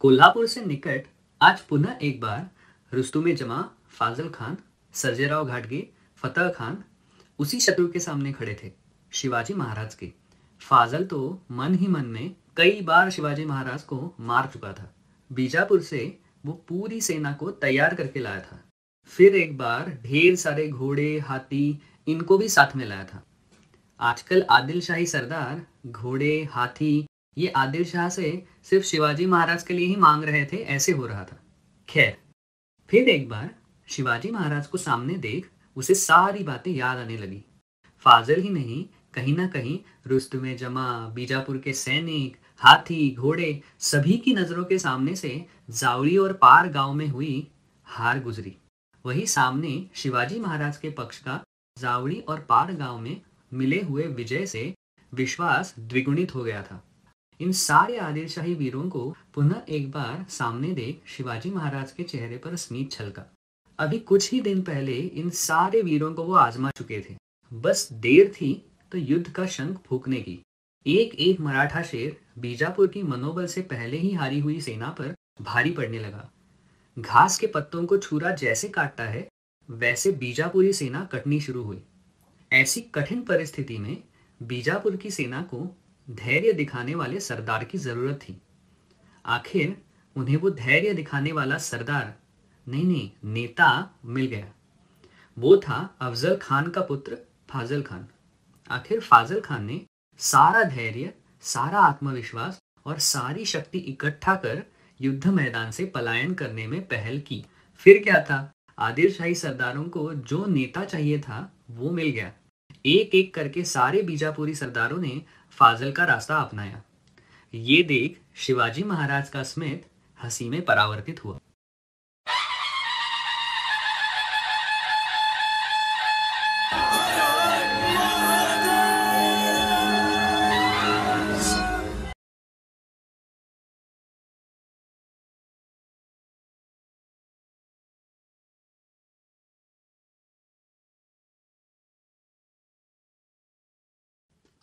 कोल्हापुर से निकट आज पुनः एक बार रुस्तु में जमा फाजल खान सरजेराव घाटगे फतेह खान उसी शत्रु के सामने खड़े थे शिवाजी महाराज के फाजल तो मन ही मन में कई बार शिवाजी महाराज को मार चुका था बीजापुर से वो पूरी सेना को तैयार करके लाया था फिर एक बार ढेर सारे घोड़े हाथी इनको भी साथ में लाया था आजकल आदिलशाही सरदार घोड़े हाथी ये आदिल शाह से सिर्फ शिवाजी महाराज के लिए ही मांग रहे थे ऐसे हो रहा था खैर फिर एक बार शिवाजी महाराज को सामने देख उसे सारी बातें याद आने लगी फाजल ही नहीं कहीं ना कहीं में जमा बीजापुर के सैनिक हाथी घोड़े सभी की नजरों के सामने से जावड़ी और पार गांव में हुई हार गुजरी वही सामने शिवाजी महाराज के पक्ष का जावड़ी और पार गांव में मिले हुए विजय से विश्वास द्विगुणित हो गया था इन सारे आदिलशाही वीरों को पुनः एक बार सामने देख शिवाजी महाराज के चेहरे पर स्मित छलका अभी कुछ ही दिन पहले इन सारे वीरों को वो आजमा चुके थे बस देर थी तो युद्ध का शंख फूकने की एक एक मराठा शेर बीजापुर की मनोबल से पहले ही हारी हुई सेना पर भारी पड़ने लगा घास के पत्तों को छुरा जैसे काटता है वैसे बीजापुरी सेना कटनी शुरू हुई ऐसी कठिन परिस्थिति में बीजापुर की सेना को धैर्य दिखाने वाले सरदार की जरूरत थी आखिर उन्हें वो धैर्य दिखाने वाला सरदार नहीं नहीं नेता मिल गया वो था अफजल खान का पुत्र फाजल खान आखिर फाजल खान ने सारा धैर्य सारा आत्मविश्वास और सारी शक्ति इकट्ठा कर युद्ध मैदान से पलायन करने में पहल की फिर क्या था आदिरशाही सरदारों को जो नेता चाहिए था वो मिल गया एक एक करके सारे बीजापुरी सरदारों ने फाजिल का रास्ता अपनाया ये देख शिवाजी महाराज का स्मित हसी में परावर्तित हुआ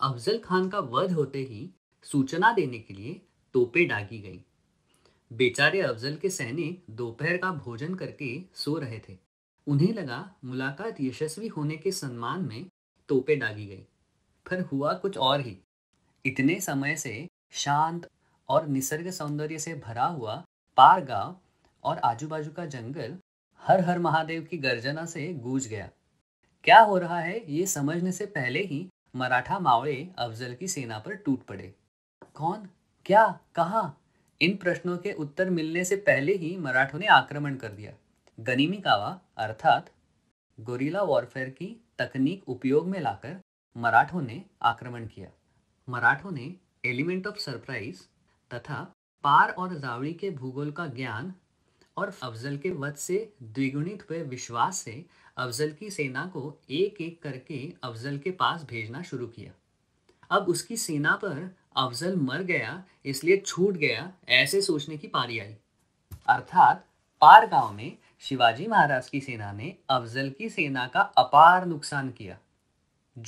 अफजल खान का वध होते ही सूचना देने के लिए तोपे डागी गई बेचारे अफजल के सैनिक दोपहर का भोजन करके सो रहे थे उन्हें लगा मुलाकात यशस्वी होने के सम्मान में तोपे डागी गई पर हुआ कुछ और ही इतने समय से शांत और निसर्ग सौंदर्य से भरा हुआ पार गांव और आजू बाजू का जंगल हर हर महादेव की गर्जना से गूंज गया क्या हो रहा है ये समझने से पहले ही मराठा मावड़े अफजल की सेना पर टूट पड़े कौन क्या कहा इन प्रश्नों के उत्तर मिलने से पहले ही मराठों ने आक्रमण कर दिया गनीमी कावा अर्थात गोरीला वॉरफेयर की तकनीक उपयोग में लाकर मराठों ने आक्रमण किया मराठों ने एलिमेंट ऑफ सरप्राइज तथा पार और जावड़ी के भूगोल का ज्ञान और अफजल के वध से द्विगुणित हुए विश्वास से अफजल की सेना को एक एक करके अफजल के पास भेजना शुरू किया अब उसकी सेना पर अफजल मर गया इसलिए छूट गया ऐसे सोचने की पारी आई अर्थात पार गांव में शिवाजी महाराज की सेना ने अफजल की सेना का अपार नुकसान किया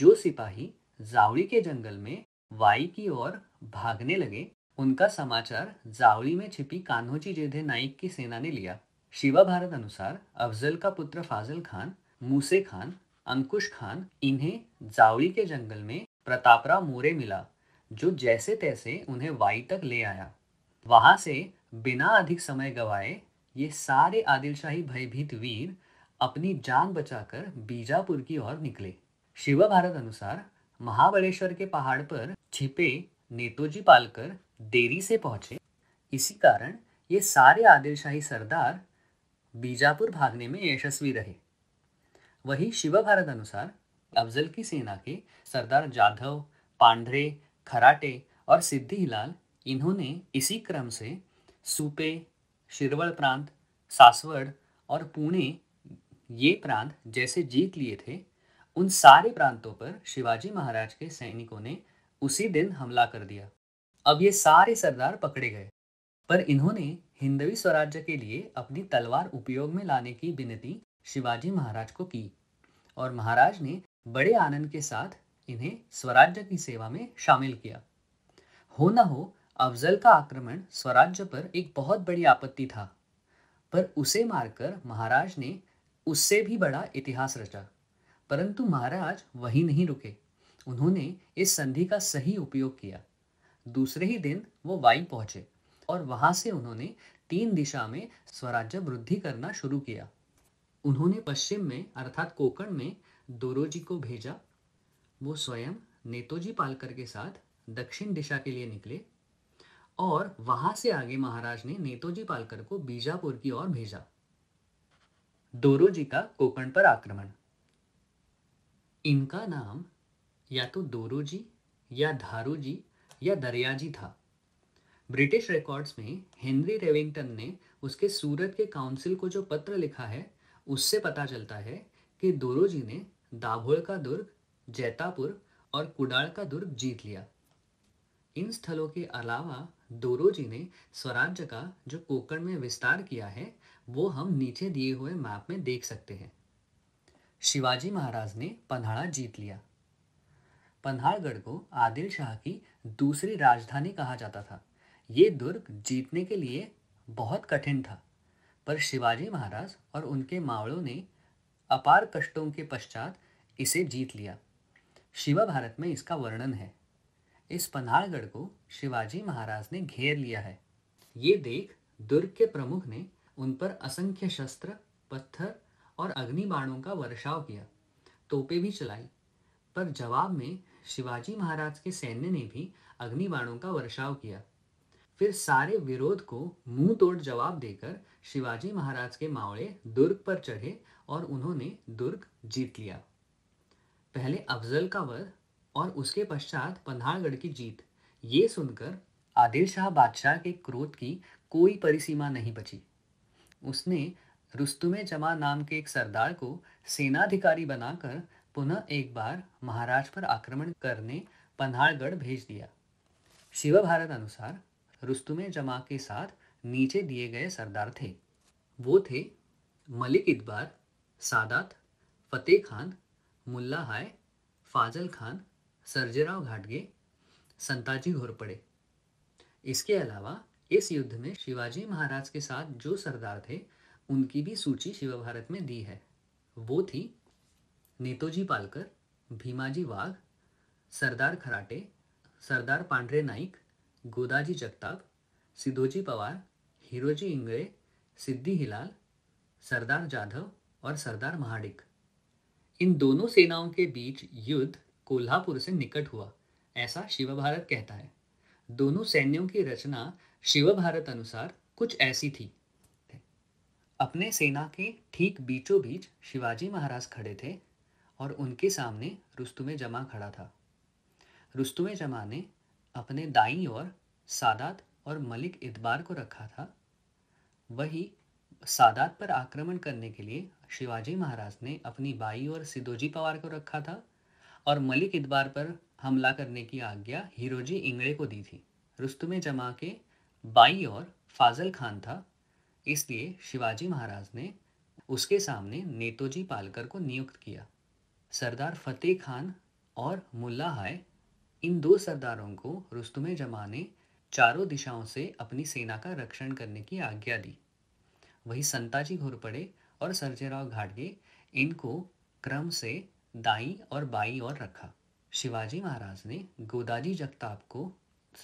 जो सिपाही जावड़ी के जंगल में वाई की ओर भागने लगे उनका समाचार जावड़ी में छिपी कान्होची जेधे नाइक की सेना ने लिया शिवा भारत अनुसार अफजल का पुत्र फाजल खान मूसे खान अंकुश खान इन्हें जावड़ी के जंगल में प्रतापरा मोरे मिला जो जैसे तैसे उन्हें वाई तक ले आया वहां से बिना अधिक समय गवाए ये सारे आदिलशाही भयभीत वीर अपनी जान बचाकर बीजापुर की ओर निकले शिवा भारत अनुसार महाबलेश्वर के पहाड़ पर छिपे नेतोजी पालकर देरी से पहुंचे इसी कारण ये सारे आदिलशाही सरदार बीजापुर भागने में यशस्वी रहे वही शिव भारत अनुसार अफजल की सेना के सरदार जाधव पांडरे खराटे और सिद्धि हिलाल इन्होंने इसी क्रम से सूपे शिरवल प्रांत सासवड़ और पुणे ये प्रांत जैसे जीत लिए थे उन सारे प्रांतों पर शिवाजी महाराज के सैनिकों ने उसी दिन हमला कर दिया अब ये सारे सरदार पकड़े गए पर इन्होंने हिंदवी स्वराज्य के लिए अपनी तलवार उपयोग में लाने की विनती शिवाजी महाराज को की और महाराज ने बड़े आनंद के साथ इन्हें स्वराज्य की सेवा में शामिल किया हो न हो अफजल का आक्रमण स्वराज्य पर एक बहुत बड़ी आपत्ति था पर उसे मारकर महाराज ने उससे भी बड़ा इतिहास रचा परंतु महाराज वही नहीं रुके उन्होंने इस संधि का सही उपयोग किया दूसरे ही दिन वो वाई पहुंचे और वहां से उन्होंने तीन दिशा में स्वराज्य वृद्धि करना शुरू किया उन्होंने पश्चिम में अर्थात कोकण में दोरोजी को भेजा वो स्वयं नेतोजी पालकर के साथ दक्षिण दिशा के लिए निकले और वहां से आगे महाराज ने नेतोजी पालकर को बीजापुर की ओर भेजा दोरोजी का कोकण पर आक्रमण इनका नाम या तो दोरोजी या धारोजी या दरियाजी था ब्रिटिश रिकॉर्ड्स में हेनरी रेविंगटन ने उसके सूरत के काउंसिल को जो पत्र लिखा है उससे पता चलता है कि दोरोजी ने दाभोल का दुर्ग जैतापुर और कुडाल का दुर्ग जीत लिया इन स्थलों के अलावा दोरोजी ने स्वराज्य का जो कोकण में विस्तार किया है वो हम नीचे दिए हुए मैप में देख सकते हैं शिवाजी महाराज ने पन्हाड़ा जीत लिया पन्हाड़गढ़ को आदिल शाह की दूसरी राजधानी कहा जाता था ये दुर्ग जीतने के लिए बहुत कठिन था पर शिवाजी महाराज और उनके मावड़ों ने अपार कष्टों के पश्चात इसे जीत लिया शिवा भारत में इसका वर्णन है इस पन्हाड़गढ़ को शिवाजी महाराज ने घेर लिया है ये देख दुर्ग के प्रमुख ने उन पर असंख्य शस्त्र पत्थर और अग्निबाणों का वर्षाव किया तोपे भी चलाई पर जवाब में शिवाजी महाराज के सैन्य ने भी अग्निबाणों का वर्षाव किया फिर सारे विरोध को मुंह तोड़ जवाब देकर शिवाजी महाराज के मावड़े दुर्ग पर चढ़े और उन्होंने दुर्ग जीत लिया पहले अफजल का वध और उसके पश्चात पन्हाड़गढ़ की जीत ये सुनकर आदिल शाह बादशाह के क्रोध की कोई परिसीमा नहीं बची उसने रुस्तुमे जमा नाम के एक सरदार को सेनाधिकारी बनाकर पुनः एक बार महाराज पर आक्रमण करने पन्हाड़गढ़ भेज दिया शिव भारत अनुसार रुस्तुम जमा के साथ नीचे दिए गए सरदार थे वो थे मलिक इकबार सादात फतेह खान मुल्ला हाय फाजल खान सरजेराव घाटगे संताजी घोरपड़े इसके अलावा इस युद्ध में शिवाजी महाराज के साथ जो सरदार थे उनकी भी सूची शिव भारत में दी है वो थी नेतोजी पालकर भीमाजी वाघ सरदार खराटे सरदार पांडरे नाइक गोदाजी जगताप सिद्धोजी पवार हिरोजी इंगळे सिद्धि हिलाल सरदार जाधव और सरदार महाडिक इन दोनों सेनाओं के बीच युद्ध कोल्हापुर से निकट हुआ ऐसा शिव भारत कहता है दोनों सैन्यों की रचना शिव भारत अनुसार कुछ ऐसी थी अपने सेना के ठीक बीचों बीच शिवाजी महाराज खड़े थे और उनके सामने रुस्तुमे जमा खड़ा था रुस्तुमे जमा ने अपने दाई ओर सादात और मलिक इतबार को रखा था वही सादात पर आक्रमण करने के लिए शिवाजी महाराज ने अपनी बाई और सिदोजी पवार को रखा था और मलिक इतबार पर हमला करने की आज्ञा हीरोजी इंगड़े को दी थी में जमा के बाई और फाजल खान था इसलिए शिवाजी महाराज ने उसके सामने नेतोजी पालकर को नियुक्त किया सरदार फतेह खान और मुल्ला हाय इन दो सरदारों को रुस्तुम जमा ने चारों दिशाओं से अपनी सेना का रक्षण करने की आज्ञा दी वही संताजी घोरपड़े और सरजेराव घाटगे इनको क्रम से दाई और बाई और रखा शिवाजी महाराज ने गोदाजी जगताप को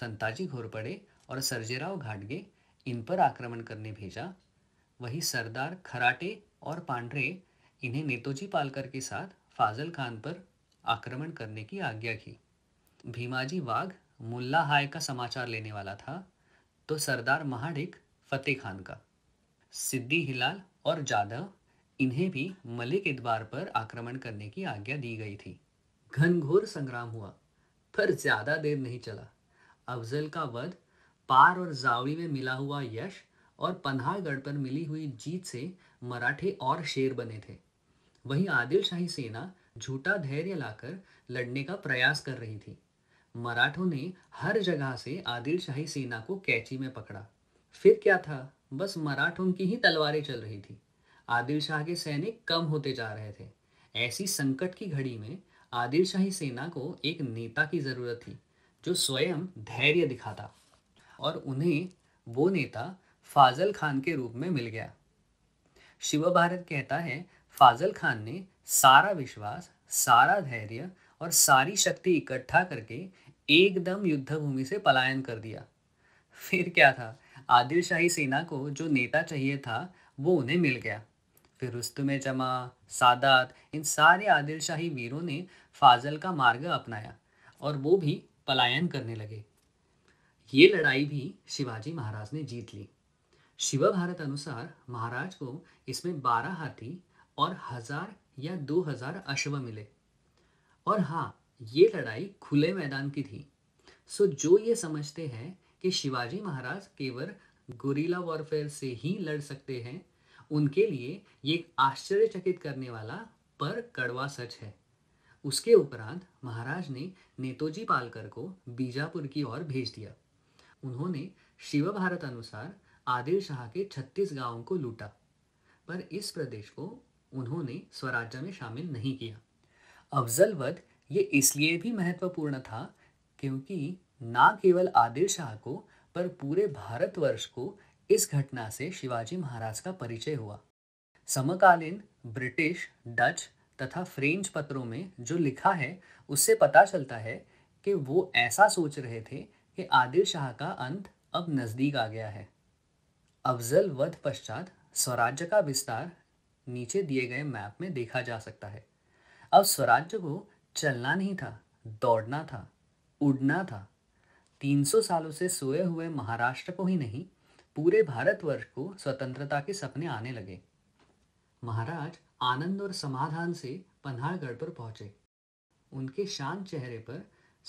संताजी घोरपड़े और सरजेराव घाटगे इन पर आक्रमण करने भेजा वही सरदार खराटे और पांडरे इन्हें नेतोजी पालकर के साथ फाजल खान पर आक्रमण करने की आज्ञा की भीमाजी वाघ मुल्ला हाय का समाचार लेने वाला था तो सरदार महाडिक फतेह खान का सिद्दी हिलाल और जादव इन्हें भी मलिक इतबार पर आक्रमण करने की आज्ञा दी गई थी घनघोर संग्राम हुआ पर ज्यादा देर नहीं चला अफजल का वध पार और जावड़ी में मिला हुआ यश और पन्हागढ़ पर मिली हुई जीत से मराठे और शेर बने थे वहीं आदिलशाही सेना झूठा धैर्य लाकर लड़ने का प्रयास कर रही थी मराठों ने हर जगह से आदिलशाही सेना को कैची में पकड़ा फिर क्या था बस मराठों की ही तलवारें चल रही थी आदिल शाह के सैनिक कम होते जा रहे थे ऐसी संकट की घड़ी में आदिलशाही सेना को एक नेता की ज़रूरत थी जो स्वयं धैर्य दिखाता और उन्हें वो नेता फाजल खान के रूप में मिल गया शिव भारत कहता है फाजल खान ने सारा विश्वास सारा धैर्य और सारी शक्ति इकट्ठा करके एकदम युद्धभूमि से पलायन कर दिया फिर क्या था आदिलशाही सेना को जो नेता चाहिए था वो उन्हें मिल गया फिर रुस्तुम जमा सादात इन सारे आदिलशाही वीरों ने फाजल का मार्ग अपनाया और वो भी पलायन करने लगे ये लड़ाई भी शिवाजी महाराज ने जीत ली शिव भारत अनुसार महाराज को इसमें बारह हाथी और हजार या दो हजार अश्व मिले और हाँ ये लड़ाई खुले मैदान की थी सो जो ये समझते हैं कि शिवाजी महाराज केवल गोरीला वॉरफेयर से ही लड़ सकते हैं उनके लिए ये एक आश्चर्यचकित करने वाला पर कड़वा सच है उसके उपरांत महाराज ने नेतोजी पालकर को बीजापुर की ओर भेज दिया उन्होंने शिव भारत अनुसार आदिल शाह के 36 गांवों को लूटा पर इस प्रदेश को उन्होंने स्वराज्य में शामिल नहीं किया अफजल वध ये इसलिए भी महत्वपूर्ण था क्योंकि ना केवल आदिल शाह को पर पूरे भारतवर्ष को इस घटना से शिवाजी महाराज का परिचय हुआ समकालीन ब्रिटिश डच तथा फ्रेंच पत्रों में जो लिखा है उससे पता चलता है कि वो ऐसा सोच रहे थे कि आदिल शाह का अंत अब नज़दीक आ गया है अफजल वध पश्चात स्वराज्य का विस्तार नीचे दिए गए मैप में देखा जा सकता है अब स्वराज्य को चलना नहीं था दौड़ना था उड़ना था 300 सालों से सोए हुए महाराष्ट्र को ही नहीं पूरे भारतवर्ष को स्वतंत्रता के सपने आने लगे महाराज आनंद और समाधान से पन्हाड़गढ़ पर पहुंचे उनके शांत चेहरे पर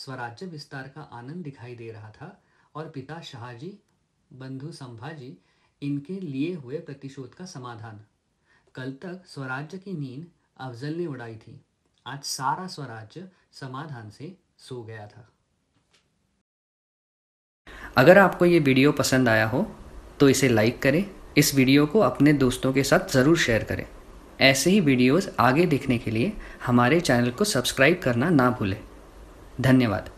स्वराज्य विस्तार का आनंद दिखाई दे रहा था और पिता शाहजी बंधु संभाजी इनके लिए हुए प्रतिशोध का समाधान कल तक स्वराज्य की नींद अफजल ने उड़ाई थी आज सारा स्वराज्य समाधान से सो गया था अगर आपको ये वीडियो पसंद आया हो तो इसे लाइक करें इस वीडियो को अपने दोस्तों के साथ ज़रूर शेयर करें ऐसे ही वीडियोस आगे देखने के लिए हमारे चैनल को सब्सक्राइब करना ना भूलें धन्यवाद